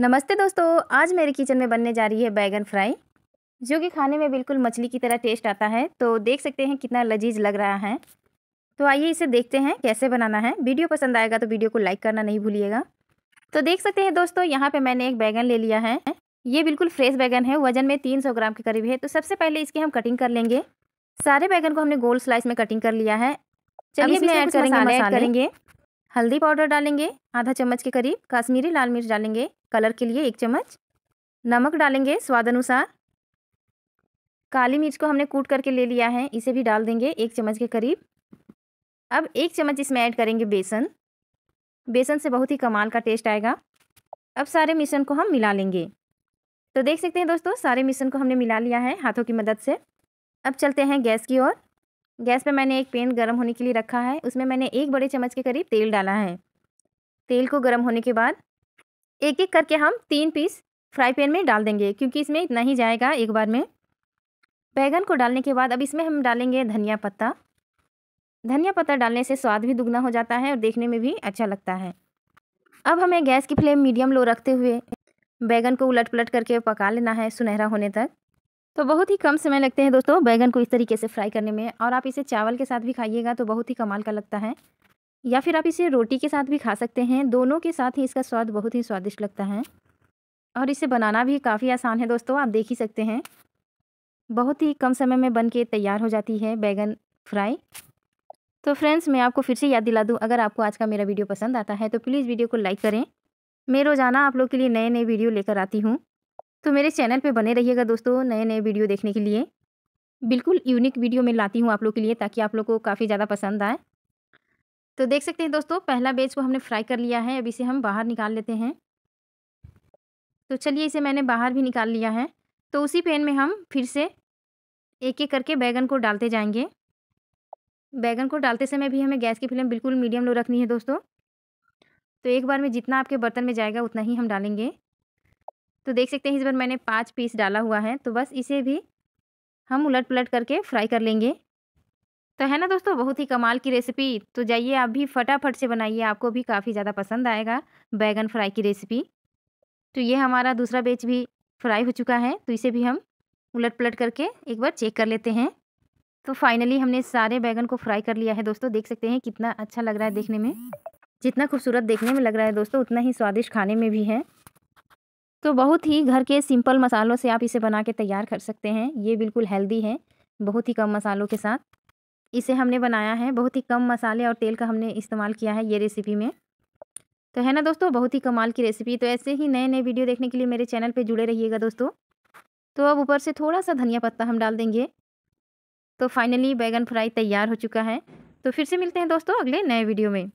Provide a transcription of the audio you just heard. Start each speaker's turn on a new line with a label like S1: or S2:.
S1: नमस्ते दोस्तों आज मेरे किचन में बनने जा रही है बैगन फ्राई जो कि खाने में बिल्कुल मछली की तरह टेस्ट आता है तो देख सकते हैं कितना लजीज लग रहा है तो आइए इसे देखते हैं कैसे बनाना है वीडियो पसंद आएगा तो वीडियो को लाइक करना नहीं भूलिएगा तो देख सकते हैं दोस्तों यहाँ पर मैंने एक बैगन ले लिया है ये बिल्कुल फ्रेश बैगन है वजन में तीन सौ ग्राम के करीब है तो सबसे पहले इसकी हम कटिंग कर लेंगे सारे बैगन को हमने गोल स्लाइस में कटिंग कर लिया है चलिए इसमें ऐड करेंगे मसाले करेंगे हल्दी पाउडर डालेंगे आधा चम्मच के करीब काश्मीरी लाल मिर्च डालेंगे कलर के लिए एक चम्मच नमक डालेंगे स्वाद अनुसार काली मिर्च को हमने कूट करके ले लिया है इसे भी डाल देंगे एक चम्मच के करीब अब एक चम्मच इसमें ऐड करेंगे बेसन बेसन से बहुत ही कमाल का टेस्ट आएगा अब सारे मिश्रण को हम मिला लेंगे तो देख सकते हैं दोस्तों सारे मिश्रण को हमने मिला लिया है हाथों की मदद से अब चलते हैं गैस की ओर गैस पे मैंने एक पेन गर्म होने के लिए रखा है उसमें मैंने एक बड़े चम्मच के करीब तेल डाला है तेल को गर्म होने के बाद एक एक करके हम तीन पीस फ्राई पैन में डाल देंगे क्योंकि इसमें इतना ही जाएगा एक बार में बैगन को डालने के बाद अब इसमें हम डालेंगे धनिया पत्ता धनिया पत्ता डालने से स्वाद भी दुगना हो जाता है और देखने में भी अच्छा लगता है अब हमें गैस की फ्लेम मीडियम लो रखते हुए बैगन को उलट पलट करके पका लेना है सुनहरा होने तक तो बहुत ही कम समय लगते हैं दोस्तों बैगन को इस तरीके से फ्राई करने में और आप इसे चावल के साथ भी खाइएगा तो बहुत ही कमाल का लगता है या फिर आप इसे रोटी के साथ भी खा सकते हैं दोनों के साथ ही इसका स्वाद बहुत ही स्वादिष्ट लगता है और इसे बनाना भी काफ़ी आसान है दोस्तों आप देख ही सकते हैं बहुत ही कम समय में बन के तैयार हो जाती है बैगन फ्राई तो फ्रेंड्स मैं आपको फिर से याद दिला दूँ अगर आपको आज का मेरा वीडियो पसंद आता है तो प्लीज़ वीडियो को लाइक करें मैं रोज़ाना आप लोग के लिए नए नए वीडियो लेकर आती हूँ तो मेरे चैनल पे बने रहिएगा दोस्तों नए नए वीडियो देखने के लिए बिल्कुल यूनिक वीडियो मैं लाती हूँ आप लोग के लिए ताकि आप लोग को काफ़ी ज़्यादा पसंद आए तो देख सकते हैं दोस्तों पहला बेच को हमने फ्राई कर लिया है अब इसे हम बाहर निकाल लेते हैं तो चलिए इसे मैंने बाहर भी निकाल लिया है तो उसी पेन में हम फिर से एक एक करके बैगन को डालते जाएंगे बैगन को डालते समय भी हमें गैस की फ्लेम बिल्कुल मीडियम लो रखनी है दोस्तों तो एक बार में जितना आपके बर्तन में जाएगा उतना ही हम डालेंगे तो देख सकते हैं इस बार मैंने पाँच पीस डाला हुआ है तो बस इसे भी हम उलट पलट करके फ्राई कर लेंगे तो है ना दोस्तों बहुत ही कमाल की रेसिपी तो जाइए आप भी फटाफट से बनाइए आपको भी काफ़ी ज़्यादा पसंद आएगा बैगन फ्राई की रेसिपी तो ये हमारा दूसरा बेच भी फ्राई हो चुका है तो इसे भी हम उलट पलट करके एक बार चेक कर लेते हैं तो फाइनली हमने सारे बैगन को फ्राई कर लिया है दोस्तों देख सकते हैं कितना अच्छा लग रहा है देखने में जितना खूबसूरत देखने में लग रहा है दोस्तों उतना ही स्वादिष्ट खाने में भी है तो बहुत ही घर के सिंपल मसालों से आप इसे बना के तैयार कर सकते हैं ये बिल्कुल हेल्दी है बहुत ही कम मसालों के साथ इसे हमने बनाया है बहुत ही कम मसाले और तेल का हमने इस्तेमाल किया है ये रेसिपी में तो है ना दोस्तों बहुत ही कमाल की रेसिपी तो ऐसे ही नए नए वीडियो देखने के लिए मेरे चैनल पर जुड़े रहिएगा दोस्तों तो अब ऊपर से थोड़ा सा धनिया पत्ता हम डाल देंगे तो फाइनली बैगन फ्राई तैयार हो चुका है तो फिर से मिलते हैं दोस्तों अगले नए वीडियो में